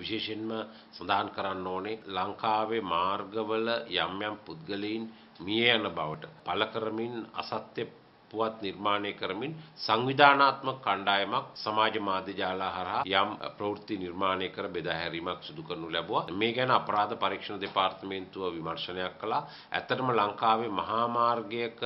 විශේෂයෙන්ම සඳහන් කරන්න ඕනේ ලංකාවේ මාර්ගවල යම් යම් පුද්ගලයින් මිය යන බවට පළ කරමින් අසත්‍ය පුවත් නිර්මාණය කරමින් සංවිධානාත්මක කණ්ඩායමක් සමාජ මාධ්‍ය ජාලා හරහා යම් ප්‍රවෘත්ති නිර්මාණය කර බෙදා හැරීමක් සිදු කරනු ලැබුවා. මේ ගැන අපරාධ පරීක්ෂණ දෙපාර්තමේන්තුව විමර්ශනයක් කළා. ඇත්තටම ලංකාවේ මහා මාර්ගයක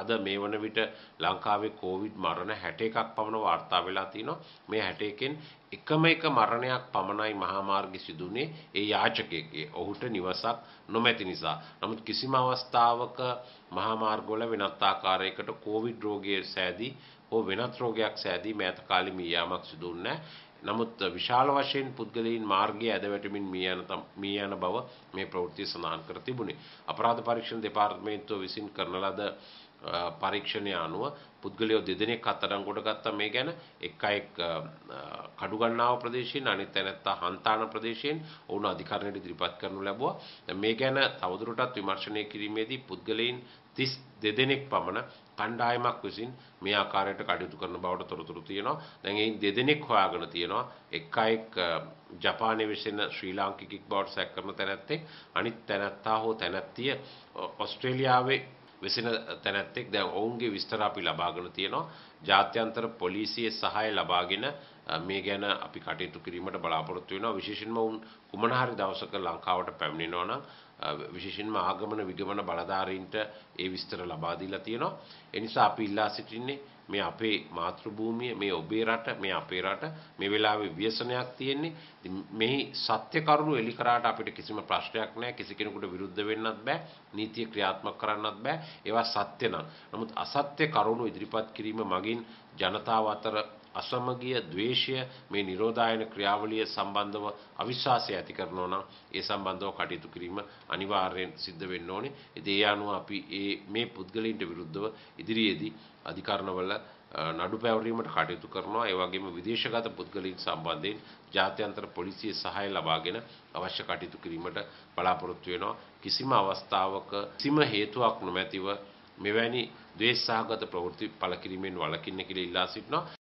අද මේ වන විට ලංකාවේ කෝවිඩ් මරණ 61ක් පමණ වාර්තා වෙලා තිනවා. මේ 61කින් එකම එක මරණයක් පමණයි මහාමාර්ගයේ සිදුනේ ඒ යාචකයේ ඔහුට නිවසක් නොමැති නිසා. නමුත් කිසිම අවස්ථාවක මහාමාර්ගවල වෙනත් ආකාරයකට කොවිඩ් රෝගයේ සෑදී හෝ වෙනත් රෝගයක් සෑදී මෑත කාලේ මියාමක් සිදුුන්නේ නමුත් විශාල වශයෙන් පුද්ගලයන් මාර්ගයේ ඇදවැටමින් මිය යන මිය යන බව මේ ප්‍රවෘත්ති සඳහන් කර තිබුණේ. අපරාධ පරීක්ෂණ දෙපාර්තමේන්තුව විසින් කරන ලද පරීක්ෂණය අනුව පුද්ගලයෝ දෙදෙනෙක් අත්අඩංගුවට ගත්තා මේ ගැන එක අයෙක් කඩුගන්නාව ප්‍රදේශයෙන් අනිත් තැනැත්තා හන්තාන ප්‍රදේශයෙන් ඔවුන් අධිකරණයට ඉදිරිපත් කරනු ලැබුවා. මේ ගැන තවදුරටත් විමර්ශනය කිරීමේදී පුද්ගලයන් 32 දෙනෙක් පමණ කණ්ඩායමක් විසින් මේ ආකාරයට කටයුතු කරන බවට තොරතුරු තියෙනවා. දැන් එයින් දෙදෙනෙක් හොයාගෙන තියෙනවා. එක අයෙක් ජපානයේ විසින් ශ්‍රී ලාංකිකෙක් බවට සැක කරන තැනැත්තෙක් අනිත් තැනැත්තා හෝ තැනැත්තිය ඕස්ට්‍රේලියාවේ විසින තැනැත්තෙක් දැන් ඔවුන්ගේ විස්තර අපි ලබාගෙන තියෙනවා ජාත්‍යන්තර පොලිසියේ සහාය ලබාගෙන මේ ගැන අපි කටයුතු කිරීමට බලාපොරොත්තු වෙනවා විශේෂයෙන්ම උන් කුමන හරි දවසක ලංකාවට පැමිණෙනවා නම් විශේෂයෙන්ම ආගමන විගමන බලධාරීන්ට ඒ විස්තර ලබා දීලා තියෙනවා ඒ නිසා අපි ඉල්ලා සිටින්නේ මේ අපේ මාතෘභූමිය මේ ඔබේ රට මේ අපේ රට මේ වෙලාවේ ව්‍යසනයක් තියෙන්නේ මේ සත්‍ය කරුණු එලි කරාට අපිට කිසිම ප්‍රශ්නයක් නැහැ කිසි කෙනෙකුට විරුද්ධ වෙන්නත් බෑ නීතිය ක්‍රියාත්මක කරන්නත් බෑ ඒවා සත්‍ය නම් නමුත් අසත්‍ය කරුණු ඉදිරිපත් කිරීම මගින් ජනතාව අතර අසමගිය ද්වේෂය මේ නිරෝධායන ක්‍රියාවලිය සම්බන්ධව අවිශ්වාසය ඇති කරනවා නම් ඒ සම්බන්ධව කටයුතු කිරීම අනිවාර්යෙන් සිද්ධ වෙන්න ඕනේ. ඉතින් ඒ අනුව අපි ඒ මේ පුද්ගලයින්ට විරුද්ධව ඉදිරියේදී අධිකරණවල නඩු පැවරීමට කටයුතු කරනවා. ඒ වගේම විදේශගත පුද්ගලයින් සම්බන්ධයෙන් ජාත්‍යන්තර පොලිසිය සහාය ලබාගෙන අවශ්‍ය කටයුතු කිරීමට බලාපොරොත්තු වෙනවා. කිසිම අවස්ථාවක කිසිම හේතුවක් නොමැතිව මෙවැනි දේශසාගත ප්‍රවෘත්ති පළ කිරීමෙන් වළකින්න කියලා ඉල්ලා සිටිනවා